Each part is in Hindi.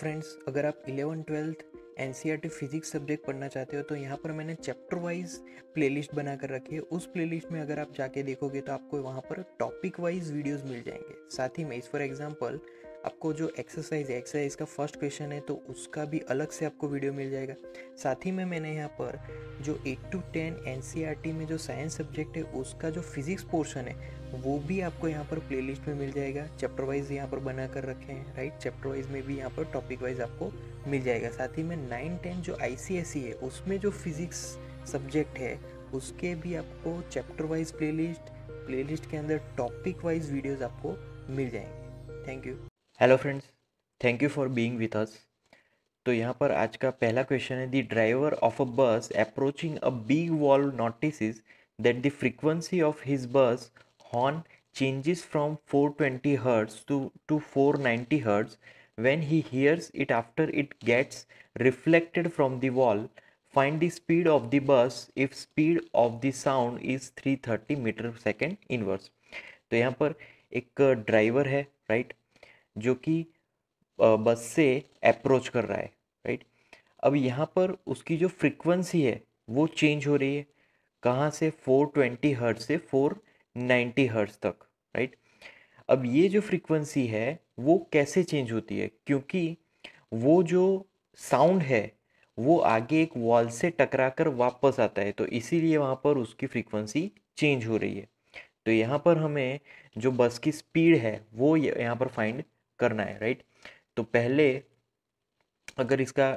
फ्रेंड्स अगर आप eleven twelfth N C R T physics subject पढ़ना चाहते हो तो यहाँ पर मैंने चैप्टर वाइज प्लेलिस्ट बना कर रखी है उस प्लेलिस्ट में अगर आप जाके देखोगे तो आपको वहाँ पर टॉपिक वाइज वीडियोस मिल जाएंगे साथ ही में इस फॉर एग्जांपल आपको जो एक्सरसाइज है एक्सरसाइज का फर्स्ट क्वेश्चन है तो उसका भी अलग से आपको वीडियो मिल जाएगा साथ ही में मैंने यहाँ पर जो एट टू टेन एन में जो साइंस सब्जेक्ट है उसका जो फिजिक्स पोर्शन है वो भी आपको यहाँ पर प्ले में मिल जाएगा चैप्टर वाइज यहाँ पर बना कर रखे हैं राइट चैप्टर वाइज में भी यहाँ पर टॉपिक वाइज आपको मिल जाएगा साथ ही में नाइन टेन जो आई e है उसमें जो फिजिक्स सब्जेक्ट है उसके भी आपको चैप्टर वाइज प्लेलिस्ट प्लेलिस्ट के अंदर टॉपिक वाइज वीडियोस आपको मिल जाएंगे thank you hello friends thank you for being with us तो यहाँ पर आज का पहला क्वेश्चन है the driver of a bus approaching a big wall notice that the frequency of his bus horn changes from 420 twenty hertz to to four ninety hertz when he hears it after it gets reflected from the wall find the speed of the bus if speed of the sound is thirty metre second inverse तो यहाँ पर एक ड्राइवर है राइट right? जो कि बस से अप्रोच कर रहा है राइट अब यहाँ पर उसकी जो फ्रीक्वेंसी है वो चेंज हो रही है कहाँ से 420 ट्वेंटी हर्ट से 490 हर्ट्स तक राइट अब ये जो फ्रिक्वेंसी है वो कैसे चेंज होती है क्योंकि वो जो साउंड है वो आगे एक वॉल से टकरा कर वापस आता है तो इसीलिए वहाँ पर उसकी फ्रिक्वेंसी चेंज हो रही है तो यहाँ पर हमें जो बस की स्पीड है वो यहाँ पर फाइंड करना है राइट तो पहले अगर इसका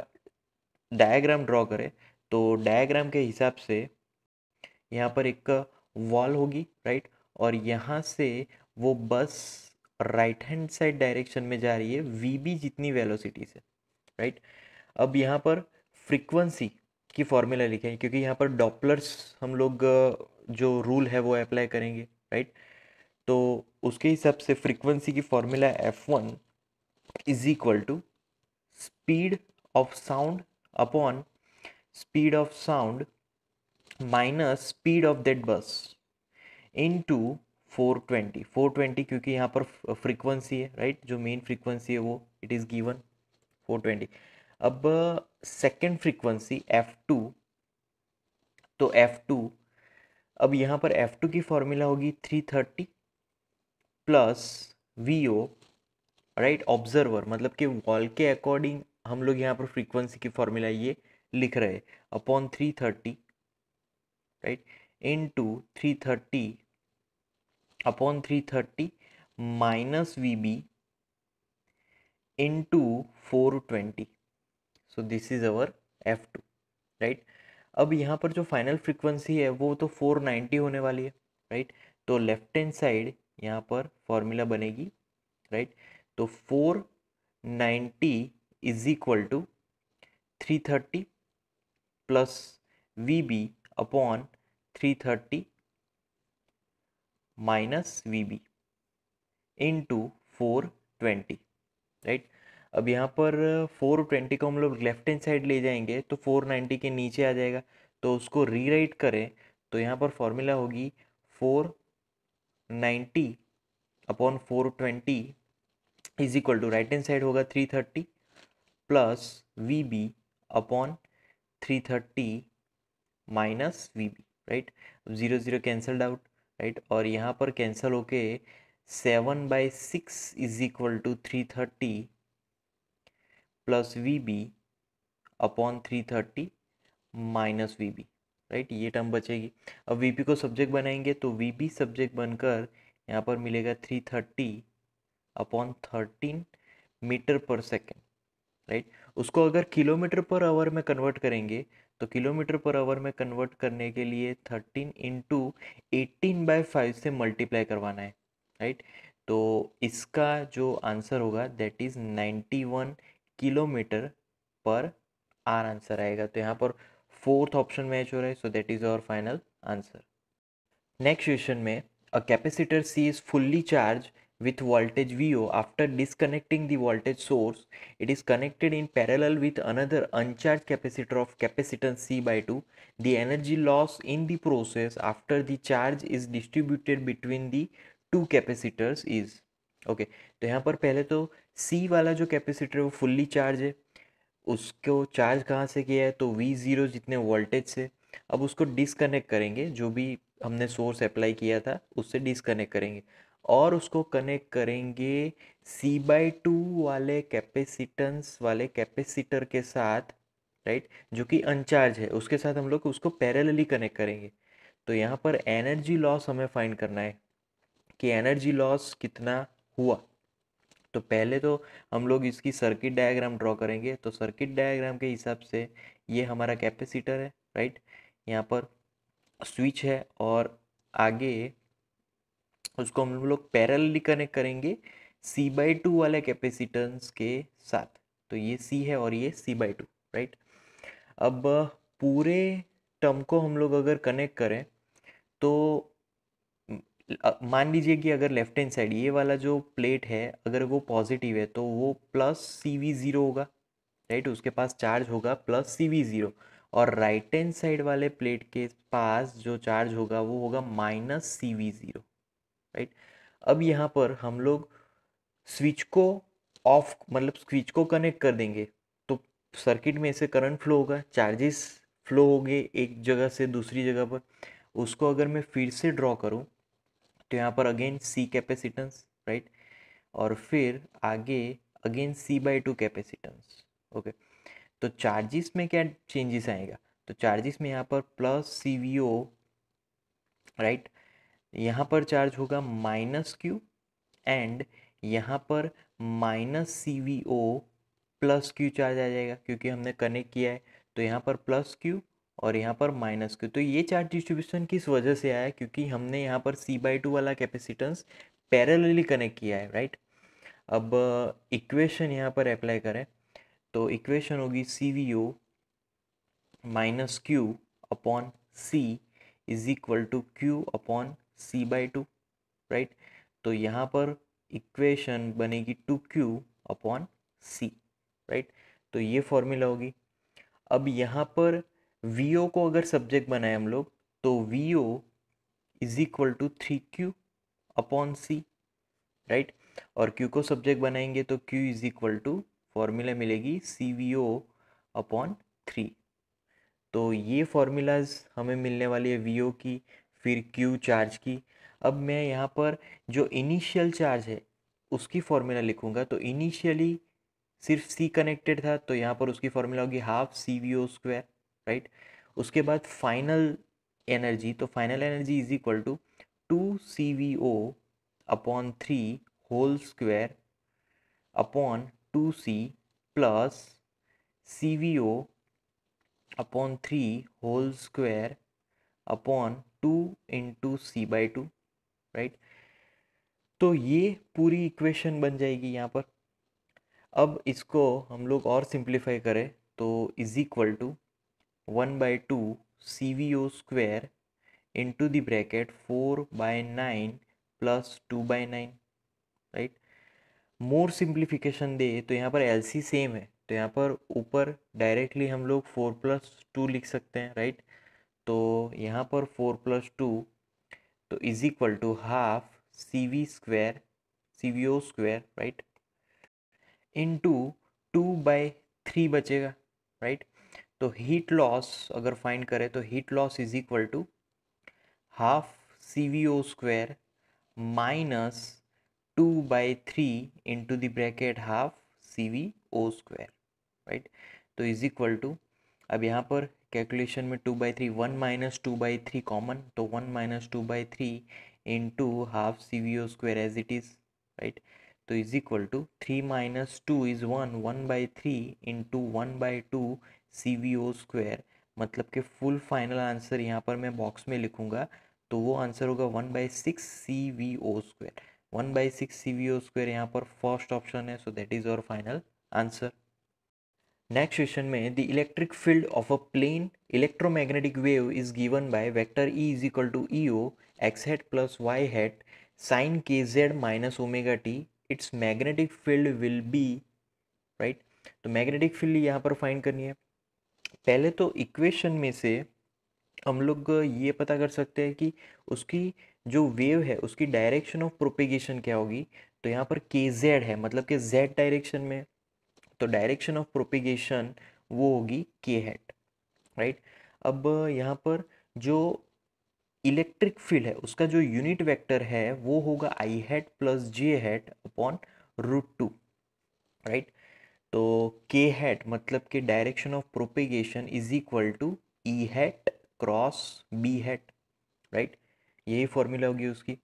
डायग्राम ड्रॉ करें तो डायग्राम के हिसाब से यहाँ पर एक वॉल होगी राइट और यहाँ से वो बस राइट हैंड साइड डायरेक्शन में जा रही है वी बी जितनी वेलोसिटी से राइट अब यहाँ पर फ्रीक्वेंसी की फॉर्मूला लिखें क्योंकि यहाँ पर डॉपलर्स हम लोग जो रूल है वो अप्लाई करेंगे राइट right? तो उसके हिसाब से फ्रीक्वेंसी की formula F one is equal to speed of sound upon speed of sound minus speed of that bus into four twenty four twenty क्योंकि यहाँ पर फ्रीक्वेंसी है राइट right? जो मेन फ्रीक्वेंसी है वो it is given four twenty अब सेकेंड फ्रीक्वेंसी एफ टू तो एफ टू अब यहाँ पर एफ टू की फॉर्मूला होगी three thirty plus V O right observer मतलब कि वॉल के अकॉर्डिंग हम लोग यहाँ पर फ्रीक्वेंसी की फॉर्मूला ये लिख रहे हैं upon three thirty right into three thirty upon three thirty minus V B into four twenty so this is our F two right अब यहाँ पर जो फाइनल फ्रीक्वेंसी है वो तो फोर नाइन्टी होने वाली है राइट right? तो लेफ्ट हैंड साइड यहाँ पर फॉर्मूला बनेगी राइट तो four ninety is equal to three thirty plus V B upon three thirty minus V B into four twenty right अब यहाँ पर फोर uh, ट्वेंटी को हम लोग लेफ्ट हैंड साइड ले जाएंगे तो फोर नाइन्टी के नीचे आ जाएगा तो उसको रीराइट करें तो यहाँ पर फॉर्मूला होगी four ninety upon four twenty is equal to right hand side होगा three thirty plus V B upon three thirty minus V B right zero zero cancelled out right और यहाँ पर कैंसल होके seven by six is equal to three thirty plus V B upon three thirty minus V B right ये टर्म बचेगी अब वीपी को सब्जेक्ट बनाएंगे तो वीपी सब्जेक्ट बनकर यहाँ पर मिलेगा three thirty upon thirteen metre per second right उसको अगर किलोमीटर पर आवर में कन्वर्ट करेंगे तो किलोमीटर पर आवर में कन्वर्ट करने के लिए thirteen into eighteen by five से मल्टीप्लाई करवाना है राइट तो इसका जो आंसर होगा that is ninety one kilometre per hour answer आएगा तो यहाँ पर फोर्थ ऑप्शन मैच हो रहा है so that is our final answer next question में a capacitor C is fully charged with voltage V O after disconnecting the voltage source it is connected in parallel with another uncharged capacitor of capacitance C by two the energy loss in the process after the charge is distributed between the two capacitors is okay तो यहाँ पर पहले तो सी वाला जो कैपेसिटर है वो फुल्ली चार्ज है उसको चार्ज कहाँ से किया है तो वी ज़ीरो जितने वोल्टेज से अब उसको डिसकनेक्ट करेंगे जो भी हमने सोर्स अप्लाई किया था उससे डिसकनेक्ट करेंगे और उसको कनेक्ट करेंगे सी बाई टू वाले कैपेसिटन्स वाले कैपेसिटर के साथ राइट जो कि अनचार्ज है उसके साथ हम लोग उसको पैरेलली कनेक्ट करेंगे तो यहाँ पर एनर्जी लॉस हमें फाइंड करना है कि एनर्जी लॉस कितना हुआ तो पहले तो हम लोग इसकी सर्किट डायग्राम ड्रॉ करेंगे तो सर्किट डायग्राम के हिसाब से ये हमारा कैपेसिटर है राइट यहाँ पर स्विच है और आगे उसको हम लोग पैरेलली कनेक्ट करेंगे सी बाई टू वाले कैपेसिटन्स के साथ तो ये सी है और ये सी बाई टू राइट अब पूरे टर्म को हम लोग अगर कनेक्ट करें तो मान लीजिए कि अगर लेफ्ट हैंड साइड ये वाला जो प्लेट है अगर वो पॉजिटिव है तो वो प्लस सी वी ज़ीरो होगा राइट उसके पास चार्ज होगा प्लस सी वी ज़ीरो और राइट हैंड साइड वाले प्लेट के पास जो चार्ज होगा वो होगा minus C V zero right अब यहाँ पर हम लोग स्विच को ऑफ मतलब स्विच को कनेक्ट कर देंगे तो सर्किट में से करंट फ्लो होगा चार्जेस फ्लो होंगे एक जगह से दूसरी जगह पर उसको अगर मैं फिर से ड्रॉ करूँ तो यहाँ पर अगेन सी कैपेसिटेंस राइट और फिर आगे again C by two capacitance okay तो चार्जेस में क्या चेंजेस आएगा तो चार्जेस में यहाँ पर plus C V O right यहाँ पर चार्ज होगा माइनस क्यू एंड यहाँ पर minus C V O plus Q charge आ जाएगा क्योंकि हमने कनेक्ट किया है तो यहाँ पर प्लस क्यू और यहाँ पर माइनस क्यू तो ये चार्ज डिस्ट्रीब्यूशन किस वजह से आया क्योंकि हमने यहाँ पर सी बाई टू वाला कैपेसिटेंस पैरेलली कनेक्ट किया है राइट अब इक्वेशन uh, यहाँ पर अप्लाई करें तो इक्वेशन होगी C V O minus Q upon C is equal to Q upon C by two right तो यहाँ पर इक्वेशन बनेगी two Q upon C right तो ये फॉर्मूला होगी अब यहाँ पर वी ओ को अगर सब्जेक्ट बनाए हम लोग तो V O is equal to three Q upon C right और क्यू को सब्जेक्ट बनाएंगे तो Q is equal to formula मिलेगी C V O upon three तो ये फार्मूलाज हमें मिलने वाली है वी ओ की फिर क्यू चार्ज की अब मैं यहाँ पर जो इनिशियल चार्ज है उसकी फॉर्मूला लिखूँगा तो इनिशियली सिर्फ सी कनेक्टेड था तो यहाँ पर उसकी फार्मूला होगी half C V O square right उसके बाद फाइनल एनर्जी तो final energy is equal to two C V O upon three whole square upon two C plus C V O upon three whole square upon two into C by two right तो ये पूरी इक्वेशन बन जाएगी यहाँ पर अब इसको हम लोग और सिंप्लीफाई करें तो is equal to one C V O CVO into the bracket four by nine plus two by nine right more simplification दे तो यहाँ पर एल सी सेम है तो यहाँ पर ऊपर डायरेक्टली हम लोग फोर प्लस टू लिख सकते हैं राइट right? तो यहाँ पर फोर प्लस टू तो is equal to half C V square C V O square right into two by three बचेगा राइट तो हीट लॉस अगर फाइंड करें तो heat loss is equal to half C V O square minus two by three into the bracket half C V O square right तो इज इक्वल टू अब यहाँ पर कैलकुलेशन में two by three one minus two by three common तो one minus two by three into half C V O square as it is right तो is equal to three minus two is one one by three into one by two C V O square मतलब कि फुल फाइनल आंसर यहाँ पर मैं बॉक्स में लिखूँगा तो वो आंसर होगा one by six C V O square one by six C V O square यहाँ पर फर्स्ट ऑप्शन है so that is our final answer next question में the electric field of a plane electromagnetic wave is given by vector E is equal to E O X hat plus Y hat sine K Z minus omega T its magnetic field will be right तो मैग्नेटिक फील्ड यहाँ पर फाइंड करनी है पहले तो इक्वेशन में से हम लोग ये पता कर सकते हैं कि उसकी जो वेव है उसकी डायरेक्शन ऑफ प्रोपेगेशन क्या होगी तो यहाँ पर के जेड है मतलब कि जेड डायरेक्शन में तो डायरेक्शन ऑफ प्रोपिगेशन वो होगी के हेट राइट अब यहाँ पर जो इलेक्ट्रिक फील्ड है उसका जो यूनिट वेक्टर है वो होगा I hat plus J hat upon root two right तो के हैट मतलब कि direction of propagation is equal to E hat cross b hat right यही फॉर्मूला होगी उसकी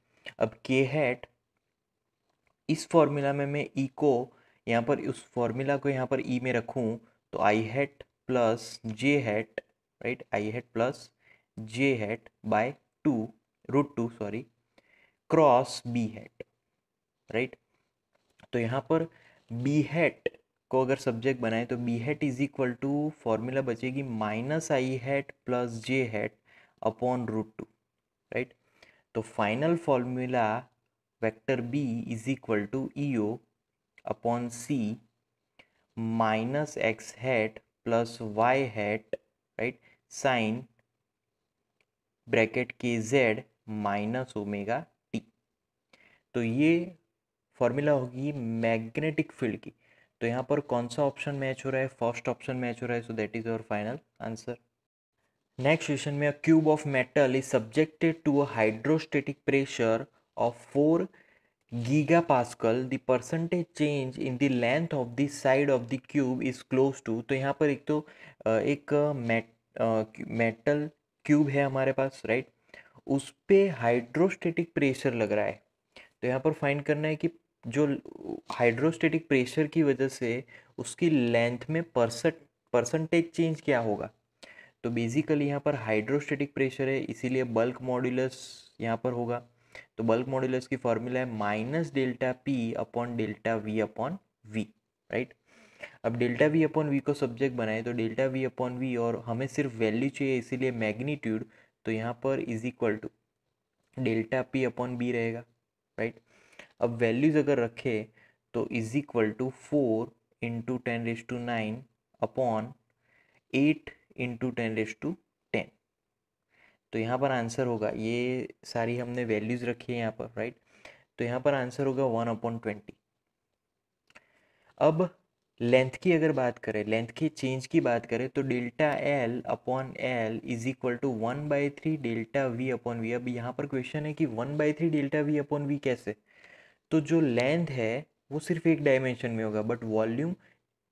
अब के हैट इस फॉर्मूला में मैं ई e को यहाँ पर उस फॉर्मूला को यहाँ पर ई e में रखूँ तो I hat plus J hat right I hat plus J hat by two root two sorry cross b hat right तो यहाँ पर b हैट को अगर सब्जेक्ट बनाए तो B hat is equal to formula बचेगी minus I hat plus J hat upon root two right तो final formula vector B is equal to E O upon C minus X hat plus Y hat right sine bracket K Z minus omega T तो ये फॉर्मूला होगी मैग्नेटिक फील्ड की तो यहाँ पर कौन सा ऑप्शन मैच हो रहा है फर्स्ट ऑप्शन मैच हो रहा है so that is your final answer next question में a cube of metal is subjected to a hydrostatic pressure of four giga pascal the percentage change in the length of the side of the cube is close to तो यहाँ पर एक तो एक मेटल क्यूब है हमारे पास राइट right? उस पर हाइड्रोस्टेटिक प्रेशर लग रहा है तो यहाँ पर फाइंड करना है कि जो हाइड्रोस्टेटिक प्रेशर की वजह से उसकी लेंथ में परसेंट परसेंटेज चेंज क्या होगा तो बेसिकली यहाँ पर हाइड्रोस्टेटिक प्रेशर है इसीलिए बल्क मॉड्यूलस यहाँ पर होगा तो बल्क मॉड्यूलस की फॉर्मूला है minus delta P upon delta V upon V right अब डेल्टा वी अपॉन वी को सब्जेक्ट बनाए तो डेल्टा वी अपॉन वी और हमें सिर्फ वैल्यू चाहिए इसीलिए मैग्नीट्यूड तो यहाँ पर is equal to delta P upon B रहेगा राइट अब वैल्यूज़ अगर रखें तो is equal to four into ten raise to nine upon eight into ten raise to ten तो यहाँ पर आंसर होगा ये सारी हमने वैल्यूज़ रखी है यहाँ पर राइट तो यहाँ पर आंसर होगा वन अपॉन ट्वेंटी अब लेंथ की अगर बात करें लेंथ की चेंज की बात करें तो delta L upon L is equal to one by three delta V upon V अब यहाँ पर क्वेश्चन है कि one by three delta V upon V कैसे तो जो लेंथ है वो सिर्फ एक डायमेंशन में होगा बट वॉल्यूम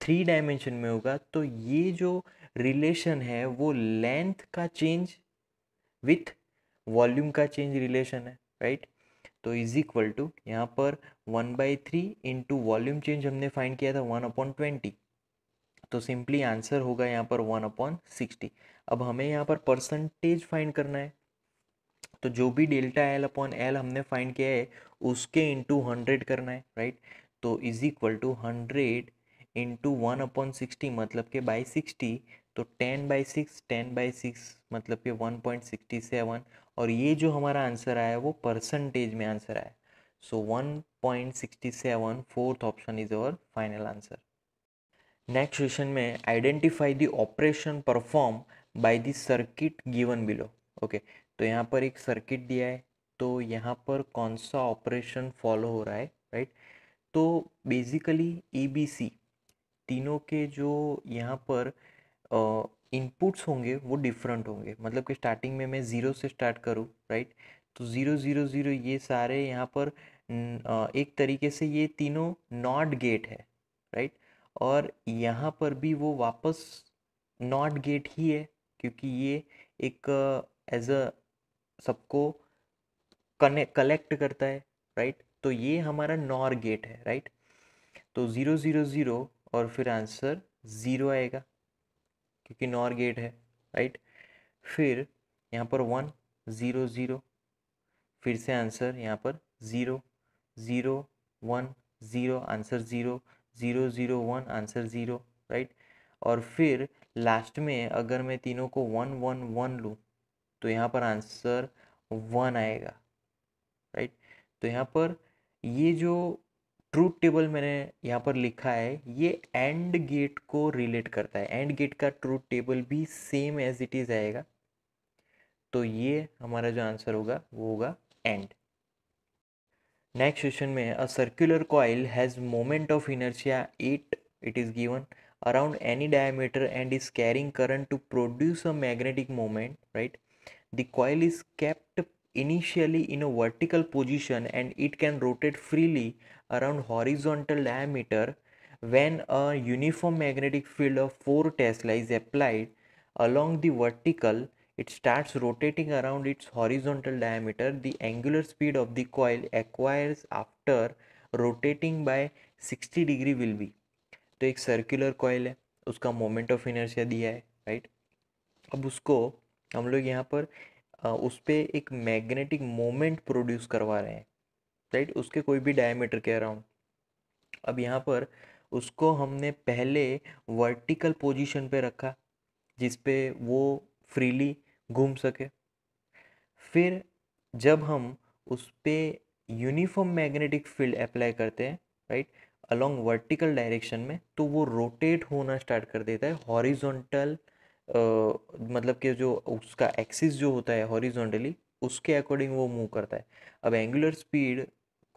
थ्री डायमेंशन में होगा तो ये जो रिलेशन है वो लेंथ का चेंज विथ वॉल्यूम का चेंज रिलेशन है राइट तो इज इक्वल टू यहाँ पर one by three into volume change हमने फाइंड किया था वन अपॉन ट्वेंटी तो सिंपली आंसर होगा यहाँ पर वन अपॉन सिक्सटी अब हमें यहाँ पर परसेंटेज फाइंड करना है तो जो भी डेल्टा एल अपॉन एल हमने फाइंड किया है उसके इंटू हंड्रेड करना है राइट तो is equal to hundred into one upon sixty मतलब के बाई सिक्सटी तो ten by six ten by six मतलब के वन पॉइंट सिक्सटी सेवन और ये जो हमारा आंसर आया वो परसेंटेज में आंसर आया so one point sixty seven fourth option is our final answer next question में identify the operation perform by the circuit given below okay तो यहाँ पर एक सर्किट दिया है तो यहाँ पर कौन सा ऑपरेशन फॉलो हो रहा है राइट तो बेसिकली सी e तीनों के जो यहाँ पर इनपुट्स होंगे वो डिफरेंट होंगे मतलब कि स्टार्टिंग में मैं ज़ीरो से स्टार्ट करूँ राइट तो ज़ीरो ज़ीरो ज़ीरो ये सारे यहाँ पर एक तरीके से ये तीनों नॉट गेट है राइट और यहाँ पर भी वो वापस नॉट गेट ही है क्योंकि ये एक एज अ सबको कलेक्ट करता है राइट तो ये हमारा नॉर गेट है राइट तो ज़ीरो ज़ीरो ज़ीरो और फिर आंसर ज़ीरो आएगा क्योंकि नॉर गेट है राइट फिर यहाँ पर वन ज़ीरो ज़ीरो फिर से आंसर यहाँ पर zero zero one zero answer zero zero zero one answer zero right और फिर लास्ट में अगर मैं तीनों को वन वन वन लूँ तो यहाँ पर आंसर वन आएगा तो यहाँ पर ये जो ट्रूथ टेबल मैंने यहाँ पर लिखा है ये एंड गेट को रिलेट करता है एंड गेट का ट्रूथ टेबल भी सेम एज इट इज़ आएगा तो ये हमारा जो आंसर होगा वो होगा एंड नेक्स्ट क्वेश्चन में a circular coil has moment of inertia at it is given around any diameter and is carrying current to produce a magnetic moment right the coil is kept initially in a vertical position and it can rotate freely around horizontal diameter when a uniform magnetic field of 4 tesla is applied along the vertical it starts rotating around its horizontal diameter the angular speed of the coil acquires after rotating by 60 degree will be तो एक सर्कुलर कॉइल है उसका मोमेंट ऑफ इनर्शिया दिया है राइट अब उसको हम लोग यहाँ पर उस पर एक मैग्नेटिक मोमेंट प्रोड्यूस करवा रहे हैं राइट उसके कोई भी डायमीटर कह रहा हूँ अब यहाँ पर उसको हमने पहले वर्टिकल पोजीशन पे रखा जिस पे वो फ्रीली घूम सके फिर जब हम उस पर यूनिफॉर्म मैग्नेटिक फील्ड अप्लाई करते हैं राइट अलोंग वर्टिकल डायरेक्शन में तो वो रोटेट होना स्टार्ट कर देता है हॉरिजॉन्टल मतलब कि जो उसका एक्सिस जो होता है हॉरिजॉन्टली उसके अकॉर्डिंग वो मूव करता है अब angular speed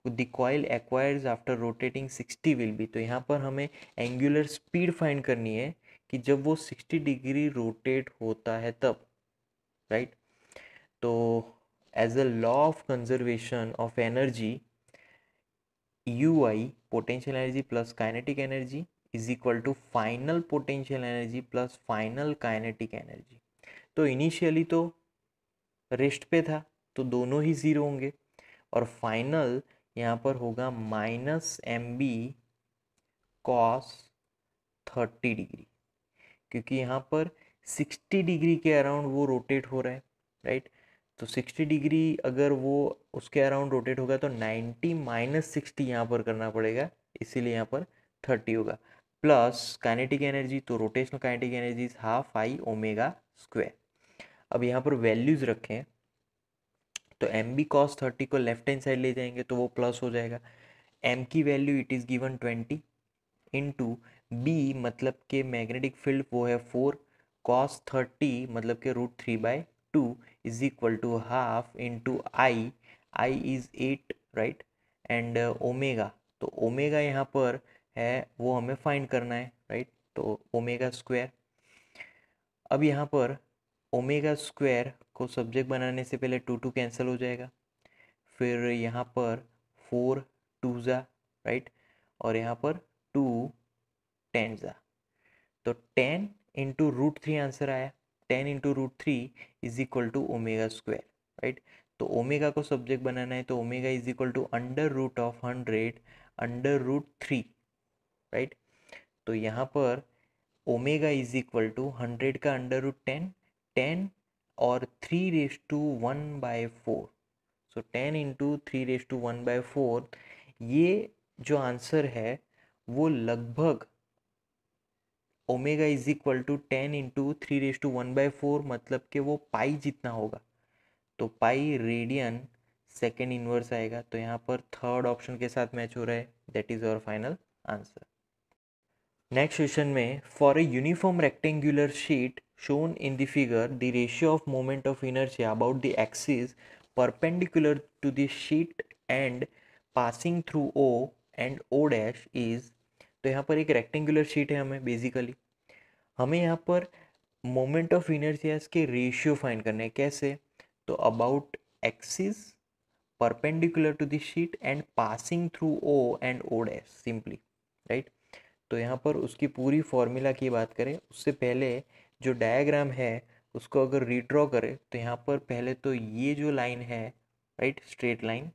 the coil acquires after rotating sixty will be तो यहाँ पर हमें एंगुलर स्पीड फाइंड करनी है कि जब वो सिक्सटी डिग्री रोटेट होता है तब राइट right? तो as a law of conservation of energy U I potential energy plus kinetic energy is equal to final potential energy plus final kinetic energy तो इनिशियली तो रेस्ट पे था तो दोनों ही ज़ीरो होंगे और फाइनल यहाँ पर होगा minus M B cos thirty degree क्योंकि यहाँ पर सिक्सटी डिग्री के अराउंड वो रोटेट हो रहा है राइट तो सिक्सटी डिग्री अगर वो उसके अराउंड रोटेट होगा तो नाइन्टी माइनस सिक्सटी यहाँ पर करना पड़ेगा इसीलिए यहाँ पर थर्टी होगा प्लस काइनेटिक एनर्जी तो rotational kinetic energy is half I omega square अब यहाँ पर वैल्यूज़ रखें तो एम बी कॉस थर्टी को लेफ्ट हैंड साइड ले जाएंगे तो वो प्लस हो जाएगा एम की value it is given twenty into B मतलब के मैग्नेटिक फील्ड वो है फोर कॉस थर्टी मतलब के root three by two is equal to half into I I is eight right and omega तो ओमेगा यहाँ पर है वो हमें फाइंड करना है राइट तो ओमेगा स्क्वायर अब यहाँ पर ओमेगा स्क्वायर को सब्जेक्ट बनाने से पहले टू टू कैंसिल हो जाएगा फिर यहाँ पर फोर टू ज़ा राइट और यहाँ पर टू टेन ज़ा तो ten into root three answer आया ten into root three is equal to omega square right तो ओमेगा को सब्जेक्ट बनाना है तो omega is equal to under root of hundred under root three right तो यहाँ पर omega is equal to hundred का अंडर रूट टेन टेन और three raise to one by four so ten into three raise to one by four ये जो आंसर है वो लगभग omega is equal to ten into three raise to one by four मतलब कि वो पाई जितना होगा तो पाई रेडियन सेकेंड इन्वर्स आएगा तो यहाँ पर थर्ड ऑप्शन के साथ मैच हो रहा है that is our final answer next question में for a uniform rectangular sheet shown in the figure the ratio of moment of inertia about the axis perpendicular to the sheet and passing through O and O dash is तो यहाँ पर एक रेक्टेंगुलर शीट है हमें बेसिकली हमें यहाँ पर मोमेंट ऑफ इनर्जी के रेशियो फाइंड करने है कैसे तो about axis perpendicular to the sheet and passing through O and O dash simply right तो यहाँ पर उसकी पूरी फॉर्मूला की बात करें उससे पहले जो डायग्राम है उसको अगर रिड्रॉ करें तो यहाँ पर पहले तो ये जो लाइन है राइट स्ट्रेट लाइन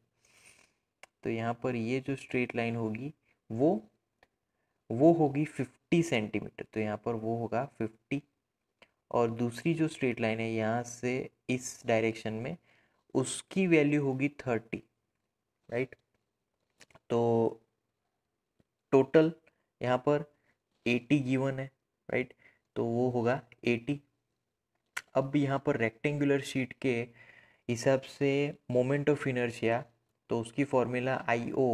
तो यहाँ पर ये जो स्ट्रेट लाइन होगी वो वो होगी फिफ्टी सेंटीमीटर तो यहाँ पर वो होगा फिफ्टी और दूसरी जो स्ट्रेट लाइन है यहाँ से इस डायरेक्शन में उसकी वैल्यू होगी थर्टी राइट तो टोटल यहाँ पर एटी गिवन है राइट तो वो होगा एटी अब यहाँ पर रेक्टेंगुलर शीट के हिसाब से मोमेंट ऑफ इनर्शिया तो उसकी formula I O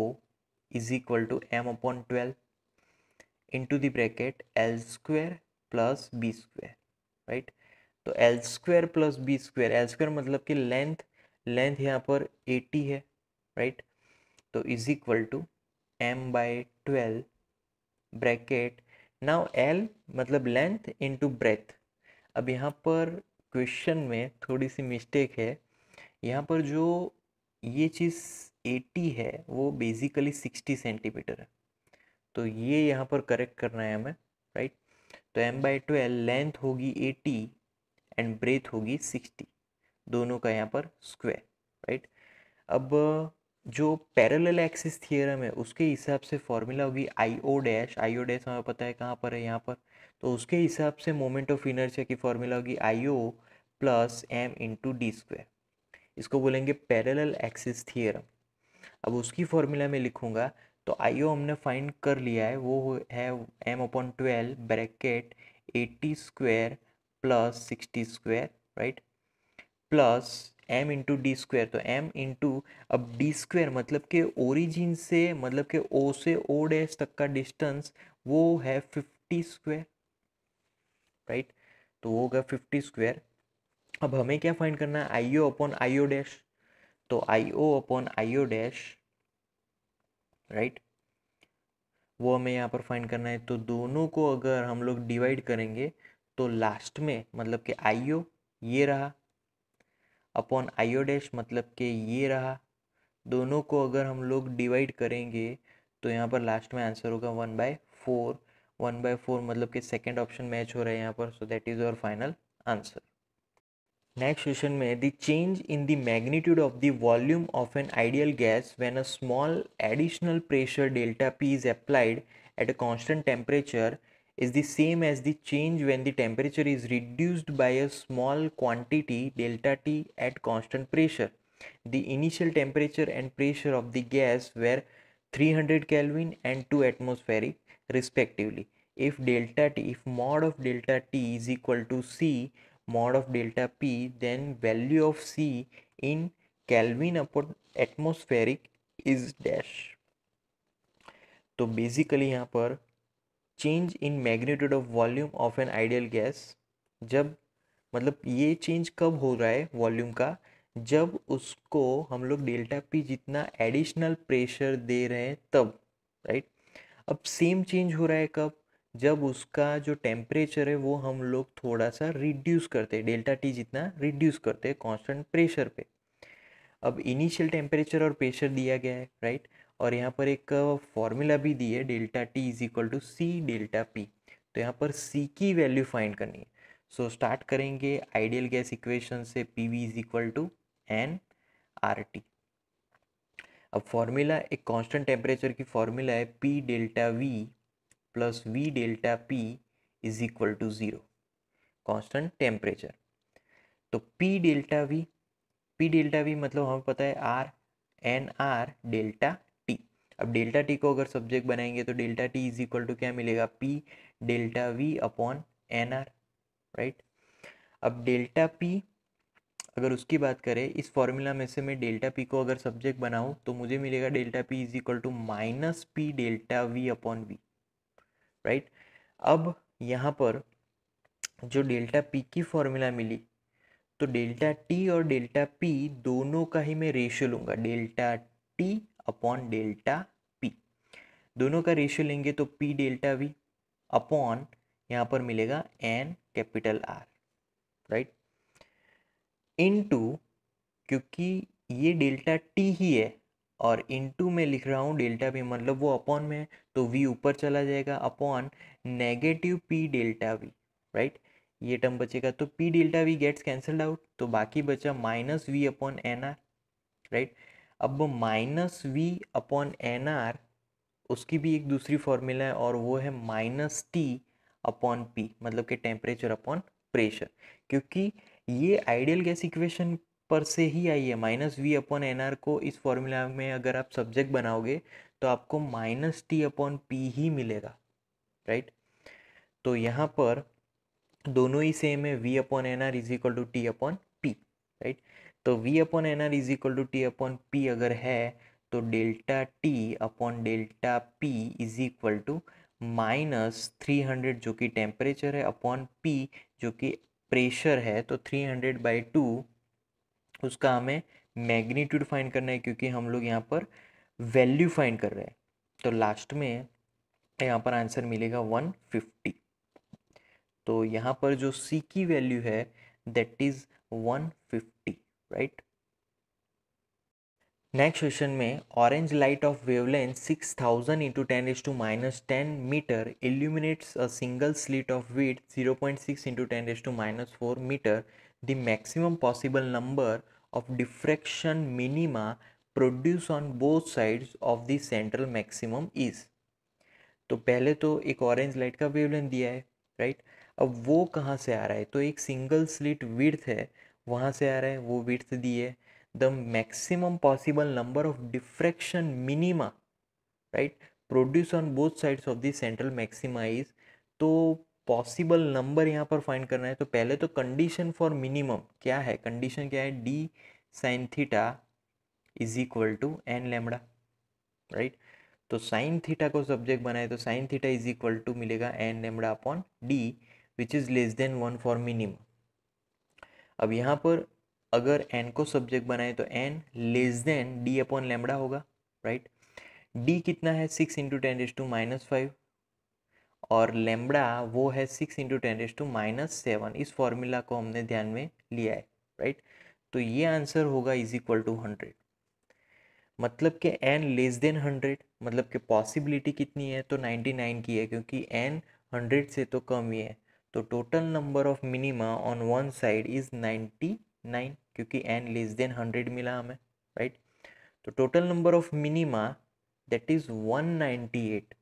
is equal to M upon twelve into the bracket L square plus B square right तो L square plus B square L square मतलब कि लेंथ लेंथ यहाँ पर 80 है राइट right? तो is equal to M by twelve bracket now L मतलब लेंथ इनटू ब्रेथ अब यहाँ पर क्वेश्चन में थोड़ी सी मिस्टेक है यहाँ पर जो ये चीज़ एटी है वो बेसिकली सिक्सटी सेंटीमीटर है तो ये यहाँ पर करेक्ट करना है हमें राइट तो एम बाई एल लेंथ होगी एटी एंड ब्रेथ होगी सिक्सटी दोनों का यहाँ पर स्क्वायर राइट अब जो पैरेलल एक्सिस थियरम है उसके हिसाब से फॉर्मूला होगी I O dash I O dash हमें पता है कहाँ पर है यहाँ पर तो उसके हिसाब से मोमेंट ऑफ इनर्शिया की फॉर्मूला होगी I O plus M into D square इसको बोलेंगे पैरेलल एक्सिस थियरम अब उसकी फॉर्मूला में लिखूँगा तो आई ओ हमने फाइंड कर लिया है वो है M upon twelve bracket eighty square plus sixty square right plus M into D square तो एम इंटू अब डी स्क्वायर मतलब के ओरिजिन से मतलब के ओ से ओ डैश तक का डिस्टेंस वो है फिफ्टी स्क्वायर राइट तो वो होगा फिफ्टी स्क्वायर अब हमें क्या फाइंड करना है आईओ अपॉन आईओ डैश तो I O upon I O dash right वो हमें यहाँ पर फाइंड करना है तो दोनों को अगर हम लोग डिवाइड करेंगे तो लास्ट में मतलब कि आईओ ये रहा अपॉन आईओ डैश मतलब कि ये रहा दोनों को अगर हम लोग डिवाइड करेंगे तो यहाँ पर लास्ट में आंसर होगा one by four one by four मतलब कि सेकेंड ऑप्शन मैच हो रहा है यहाँ पर so that is your final answer next question में the change in the magnitude of the volume of an ideal gas when a small additional pressure delta P is applied at a constant temperature is the same as the change when the temperature is reduced by a small quantity delta T at constant pressure. The initial temperature and pressure of the gas were 300 Kelvin and 2 atmospheric respectively. If delta T, if mod of delta T is equal to C mod of delta P, then value of C in Kelvin upon atmospheric is dash. So basically, here change in magnitude of volume of an ideal gas जब मतलब ये चेंज कब हो रहा है वॉल्यूम का जब उसको हम लोग डेल्टा पी जितना एडिशनल प्रेशर दे रहे हैं तब राइट अब सेम चेंज हो रहा है कब जब उसका जो टेम्परेचर है वो हम लोग थोड़ा सा रिड्यूस करते हैं डेल्टा टी जितना रिड्यूस करते हैं कांस्टेंट प्रेशर पे अब इनिशियल टेम्परेचर और प्रेशर दिया गया है राइट और यहाँ पर एक फॉर्मूला भी दी है delta T is equal to C delta P तो यहाँ पर सी की वैल्यू फाइंड करनी है सो so, स्टार्ट करेंगे आइडियल गैस इक्वेशन से P V is equal to N R T अब फॉर्मूला एक कांस्टेंट टेम्परेचर की फॉर्मूला है P delta V plus V delta P is equal to zero constant temperature तो P delta V P delta V मतलब हमें पता है आर एन आर डेल्टा अब डेल्टा टी को अगर सब्जेक्ट बनाएंगे तो delta T is equal to क्या मिलेगा P delta V upon N R right अब डेल्टा पी अगर उसकी बात करें इस फॉर्मूला में से मैं डेल्टा पी को अगर सब्जेक्ट बनाऊँ तो मुझे मिलेगा delta P is equal to minus P delta V upon V right अब यहाँ पर जो डेल्टा पी की फॉर्मूला मिली तो डेल्टा टी और डेल्टा पी दोनों का ही मैं रेशियो लूंगा delta T upon delta P दोनों का रेशियो लेंगे तो पी डेल्टा वी अपॉन यहाँ पर मिलेगा N capital R right into क्योंकि ये डेल्टा टी ही है और इनटू में लिख रहा हूँ डेल्टा वी मतलब वो अपॉन में है तो वी ऊपर चला जाएगा upon negative P delta V right ये टर्म बचेगा तो P delta V gets cancelled out तो बाकी बचा minus V upon N R right right? अब minus V upon N R उसकी भी एक दूसरी फॉर्मूला है और वो है माइनस टी अपॉन पी मतलब कि टेम्परेचर अपॉन प्रेशर क्योंकि ये आइडियल गैस इक्वेशन पर से ही आई है minus V upon N R को इस फॉर्मूला में अगर आप सब्जेक्ट बनाओगे तो आपको माइनस टी अपॉन पी ही मिलेगा राइट तो यहाँ पर दोनों ही सेम है V upon N R is equal to T upon P right तो V upon N R is equal to T upon P अगर है तो delta T upon delta P is equal to minus three hundred जो कि टेम्परेचर है अपॉन पी जो कि प्रेशर है तो थ्री हंड्रेड बाई टू उसका हमें मैग्नीट्यूड फाइंड करना है क्योंकि हम लोग यहाँ पर वैल्यू फाइंड कर रहे हैं तो लास्ट में यहाँ पर आंसर मिलेगा वन फिफ्टी तो यहाँ पर जो सी की वैल्यू है that is one fifty right next question में orange light of wavelength six thousand into ten is to minus ten metre illuminates a single slit of width zero point six into ten is to minus four metre the maximum possible number of diffraction minima produce on both sides of the central maximum is तो पहले तो एक ऑरेंज लाइट का वेवलेंथ दिया है राइट right? अब वो कहाँ से आ रहा है तो एक सिंगल स्लिट विड्थ है वहाँ से आ रहा है वो विड्थ दी है the maximum possible number of diffraction minima right produce on both sides of the central maxima is तो पॉसिबल नंबर यहाँ पर फाइंड करना है तो पहले तो कंडीशन फॉर मिनिमम क्या है कंडीशन क्या है D sine theta is equal to N lambda right तो साइन थीटा को सब्जेक्ट बनाए तो sine theta is equal to मिलेगा N lambda upon D which is less than one for minimum अब यहाँ पर अगर एन को सब्जेक्ट बनाए तो N less than D upon lambda होगा राइट डी कितना है six into ten S to minus five और लेमडा वो है six into ten S to minus seven इस फॉर्मूला को हमने ध्यान में लिया है राइट तो ये आंसर होगा इज इक्वल टू हंड्रेड मतलब कि एन लेस देन हंड्रेड मतलब कि पॉसिबिलिटी कितनी है तो नाइन्टी नाइन की है क्योंकि एन हंड्रेड से तो कम ही है तो total number of minima on one side is ninety nine क्योंकि एन लेस देन हंड्रेड मिला हमें राइट तो total number of minima that is one ninety eight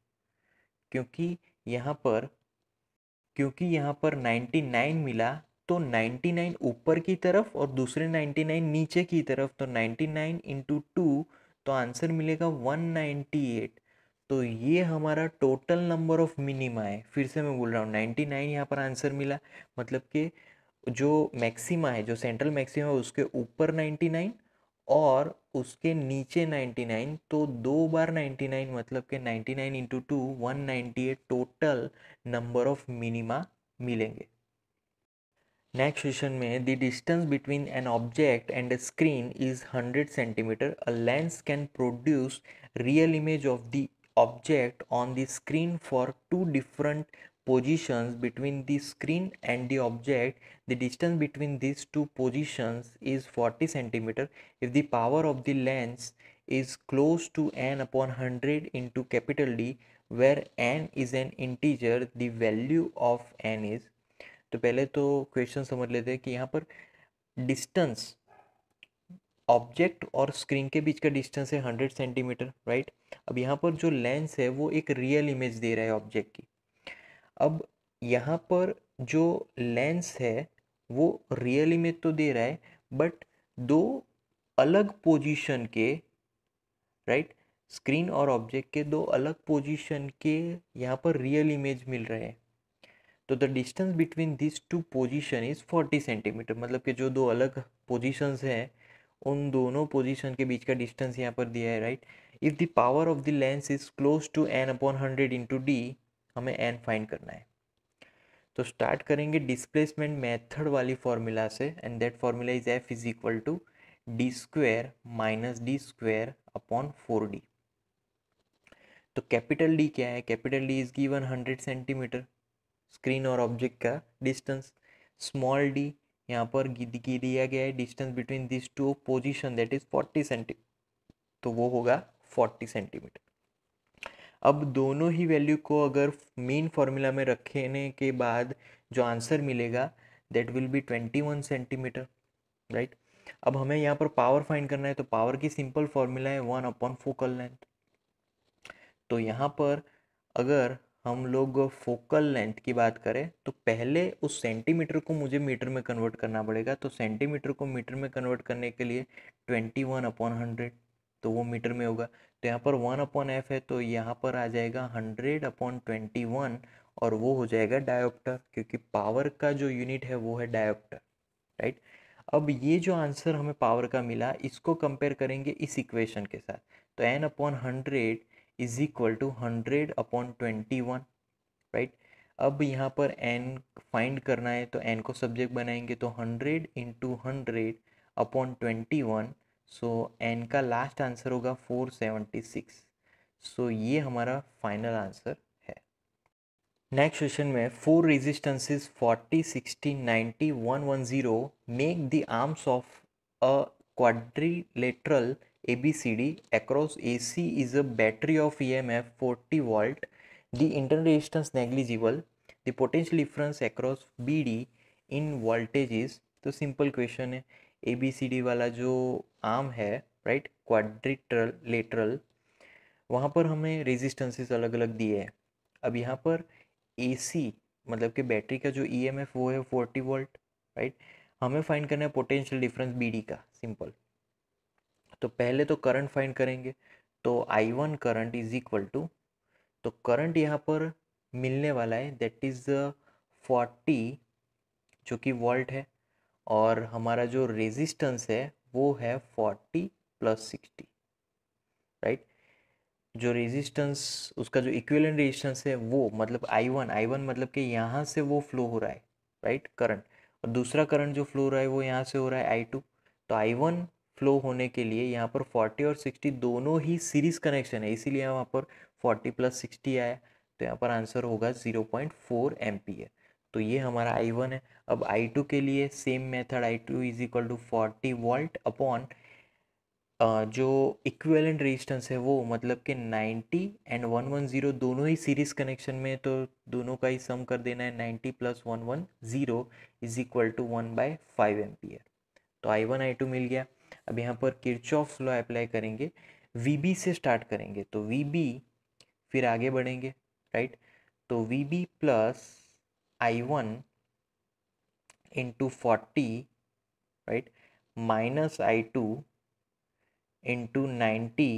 क्योंकि यहाँ पर क्योंकि यहाँ पर नाइन्टी नाइन मिला तो नाइन्टी नाइन ऊपर की तरफ और दूसरे नाइन्टी नाइन नीचे की तरफ तो नाइन्टी नाइन इंटू टू तो आंसर मिलेगा वन नाइन्टी एट तो ये हमारा टोटल नंबर ऑफ मिनिमा है फिर से मैं बोल रहा हूँ नाइन्टी नाइन यहाँ पर आंसर मिला मतलब कि जो मैक्सिमा है जो सेंट्रल मैक्सिमा है उसके ऊपर नाइन्टी नाइन और उसके नीचे नाइन तो दो बार नाइन मतलब कि ninety nine into two one total number of minima मिलेंगे नेक्स्ट क्वेश्चन में the distance between an object and a screen is hundred centimetre a lens can produce real image of the object on the screen for two different positions between the screen and the object the distance between these two positions is 40 cm if the power of the lens is close to n upon 100 into capital D where n is an integer the value of n is तो पहले तो क्वेश्चन समझ लेते हैं कि यहाँ पर डिस्टेंस ऑब्जेक्ट और स्क्रीन के बीच का डिस्टेंस है हंड्रेड सेंटीमीटर राइट अब यहाँ पर जो लेंस है वो एक रियल इमेज दे रहा है ऑब्जेक्ट की अब यहाँ पर जो लेंस है वो रियल इमेज तो दे रहा है बट दो अलग पोजीशन के राइट स्क्रीन और ऑब्जेक्ट के दो अलग पोजीशन के यहाँ पर रियल इमेज मिल रहे हैं तो the distance between this two position is forty centimetre मतलब कि जो दो अलग पोजीशंस हैं उन दोनों पोजीशन के बीच का डिस्टेंस यहाँ पर दिया है right if the power of the lens is close to N upon hundred into D हमें एन फाइंड करना है तो स्टार्ट करेंगे डिस्प्लेसमेंट मेथड वाली फॉर्मूला से and that formula is F is equal to D square minus D square upon four D तो कैपिटल डी क्या है capital D is given hundred centimetre screen और ऑब्जेक्ट का डिस्टेंस स्मॉल डी यहाँ पर दिया गया है distance between this two position that is forty centi तो वो होगा फोर्टी सेंटीमीटर अब दोनों ही वैल्यू को अगर मेन फॉर्मूला में रखने के बाद जो आंसर मिलेगा that will be twenty one centimetre right अब हमें यहाँ पर पावर फाइंड करना है तो पावर की सिंपल फॉर्मूला है वन अपॉन फोकल लेंथ तो यहाँ पर अगर हम लोग फोकल लेंथ की बात करें तो पहले उस सेंटीमीटर को मुझे मीटर में कन्वर्ट करना पड़ेगा तो सेंटीमीटर को मीटर में कन्वर्ट करने के लिए ट्वेंटी वन अपॉन हंड्रेड तो वो मीटर में होगा तो यहाँ पर वन अपॉन एफ है तो यहाँ पर आ जाएगा हंड्रेड अपॉन ट्वेंटी वन और वो हो जाएगा डायोप्टर क्योंकि पावर का जो यूनिट है वो है डायोप्टर राइट अब ये जो आंसर हमें पावर का मिला इसको कंपेयर करेंगे इस इक्वेशन के साथ तो N upon hundred is equal to hundred upon twenty one right अब यहाँ पर एन फाइंड करना है तो एन को सब्जेक्ट बनाएंगे तो hundred into hundred upon twenty one so N का लास्ट आंसर होगा फोर सेवेंटी सिक्स सो ये हमारा फाइनल आंसर है नेक्स्ट क्वेश्चन में four resistances forty sixty ninety one one zero make the arms of a quadrilateral A A B C D C is a battery of E M F 40 volt the internal resistance negligible. The potential difference across B D in is तो सिंपल क्वेश्चन है ए बी सी डी वाला जो आर्म है राइट क्वाड्रिटरल लेटरल वहाँ पर हमें रेजिस्टेंसेस अलग अलग दिए हैं अब यहाँ पर ए सी मतलब कि बैटरी का जो ई एम एफ वो है फोर्टी वोल्ट राइट हमें फाइंड करना है पोटेंशियल डिफरेंस बी डी का सिंपल तो पहले तो करंट फाइंड करेंगे तो I one current is equal to तो करंट यहाँ पर मिलने वाला है दैट इज़ फोर्टी जो कि वोल्ट है और हमारा जो रेजिस्टेंस है वो है फोर्टी प्लस सिक्सटी राइट जो रेजिस्टेंस उसका जो इक्विवेलेंट रेजिस्टेंस है वो मतलब आई वन आई वन मतलब कि यहाँ से वो फ्लो हो रहा है राइट करंट और दूसरा करंट जो फ्लो हो रहा है वो यहाँ से हो रहा है आई टू तो आई वन फ्लो होने के लिए यहाँ पर 40 और 60 दोनों ही सीरीज़ कनेक्शन है इसीलिए यहाँ पर 40 प्लस 60 आया तो यहाँ पर आंसर होगा 0.4 पॉइंट तो ये हमारा I1 है अब I2 के लिए same method I2 two is equal to forty volt upon जो इक्वेलेंट रेजिस्टेंस है वो मतलब कि 90 एंड 110 दोनों ही सीरीज कनेक्शन में तो दोनों का ही सम कर देना है 90 plus one one zero is equal to one by five ampere तो I1 I2 मिल गया अब यहाँ पर किरचॉफ लॉ अप्लाई करेंगे वी से स्टार्ट करेंगे तो वी फिर आगे बढ़ेंगे राइट तो V B plus I one into forty right minus I two into ninety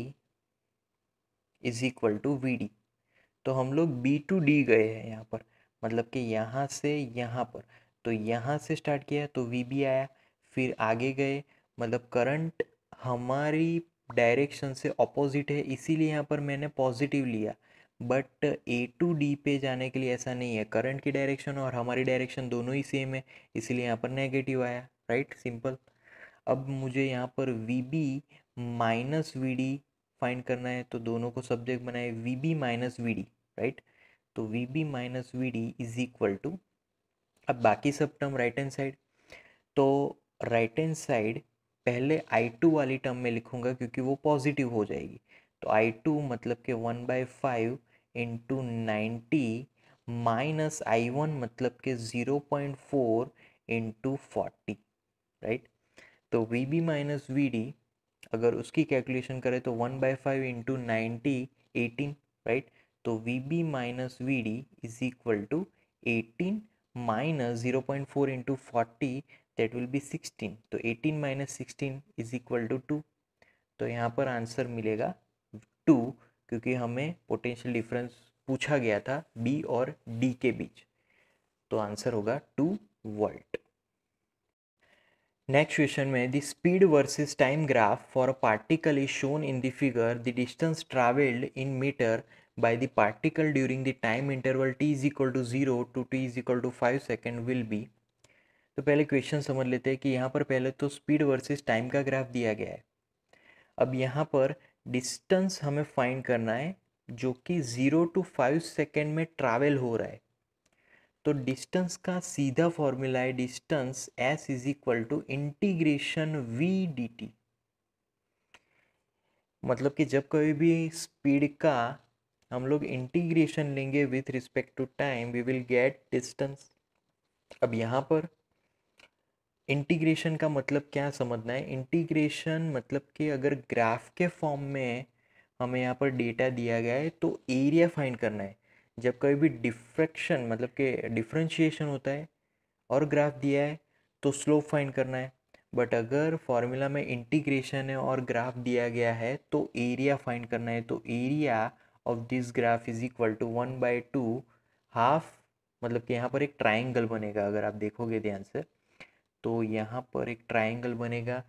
is equal to V D तो हम लोग बी टू डी गए हैं यहाँ पर मतलब कि यहाँ से यहाँ पर तो यहाँ से स्टार्ट किया तो वी बी आया फिर आगे गए मतलब करंट हमारी डायरेक्शन से ऑपोजिट है इसीलिए यहाँ पर मैंने पॉजिटिव लिया बट ए टू डी पे जाने के लिए ऐसा नहीं है करंट की डायरेक्शन और हमारी डायरेक्शन दोनों ही सेम है इसीलिए यहाँ पर नेगेटिव आया राइट सिंपल अब मुझे यहाँ पर V B minus V D find करना है तो दोनों को सब्जेक्ट बनाए V B minus V D right तो V B minus V D is equal to अब बाकी सब टर्म राइट हैंड साइड तो राइट हैंड साइड पहले आई टू वाली टर्म में लिखूंगा क्योंकि वो पॉजिटिव हो जाएगी तो आई टू मतलब के one by five into ninety minus I one मतलब के zero point four into forty right तो V B minus V D अगर उसकी कैलकुलेशन करें तो one by five into ninety eighteen right तो V B minus V D is equal to eighteen minus zero point four into forty that will be sixteen तो eighteen minus sixteen is equal to two तो यहाँ पर आंसर मिलेगा टू क्योंकि हमें पोटेंशियल डिफरेंस पूछा गया था बी और डी के बीच तो आंसर होगा टू वोल्ट नेक्स्ट क्वेश्चन में the speed versus time graph for a particle is shown in the figure the distance travelled in metre by the particle during the time interval T is equal to zero to T is equal to five second will be तो पहले क्वेश्चन समझ लेते हैं कि यहाँ पर पहले तो स्पीड वर्सेस टाइम का ग्राफ दिया गया है अब यहाँ पर डिस्टेंस हमें फाइंड करना है जो कि ज़ीरो टू फाइव सेकेंड में ट्रैवल हो रहा है तो डिस्टेंस का सीधा फॉर्मूला है distance S is equal to integration V D T मतलब कि जब कभी भी स्पीड का हम लोग इंटीग्रेशन लेंगे with respect to time we will get distance अब यहाँ पर इंटीग्रेशन का मतलब क्या समझना है इंटीग्रेशन मतलब कि अगर ग्राफ के फॉर्म में हमें यहाँ पर डेटा दिया गया है तो एरिया फाइंड करना है जब कभी भी डिफ्रेक्शन मतलब कि डिफ्रेंशिएशन होता है और ग्राफ दिया है तो स्लोप फाइंड करना है बट अगर फॉर्मूला में इंटीग्रेशन है और ग्राफ दिया गया है तो एरिया फाइंड करना है तो area of this graph is equal to one by two half मतलब कि यहाँ पर एक ट्राइंगल बनेगा अगर आप देखोगे ध्यान से तो यहाँ पर एक ट्राइंगल बनेगा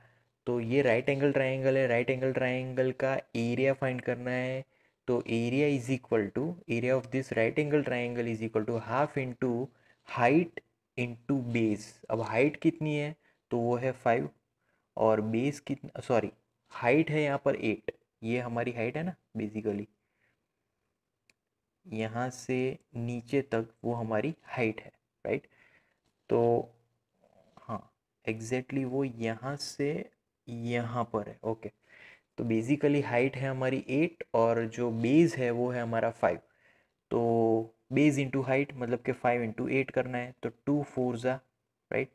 तो ये राइट एंगल ट्राइंगल है राइट एंगल ट्राइंगल का एरिया फाइंड करना है तो area is equal to area of this right angle triangle is equal to half into height into base अब हाइट कितनी है तो वो है फाइव और बेस कितना सॉरी हाइट है यहाँ पर एट ये हमारी हाइट है ना बेसिकली यहाँ से नीचे तक वो हमारी हाइट है राइट तो एग्जैक्टली वो यहाँ से यहाँ पर है ओके okay. तो बेसिकली हाइट है हमारी एट और जो बेस है वो है हमारा फाइव तो बेस इंटू हाइट मतलब कि फाइव इंटू एट करना है तो टू फोर ज़ा right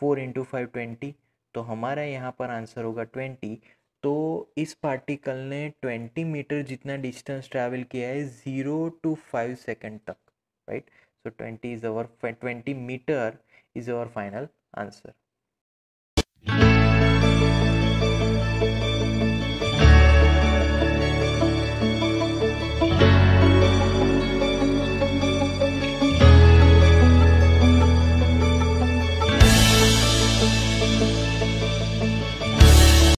four into five twenty तो हमारा यहाँ पर आंसर होगा ट्वेंटी तो इस पार्टिकल ने ट्वेंटी मीटर जितना डिस्टेंस ट्रैवल किया है ज़ीरो टू फाइव सेकेंड तक right so twenty is our twenty metre is our final answer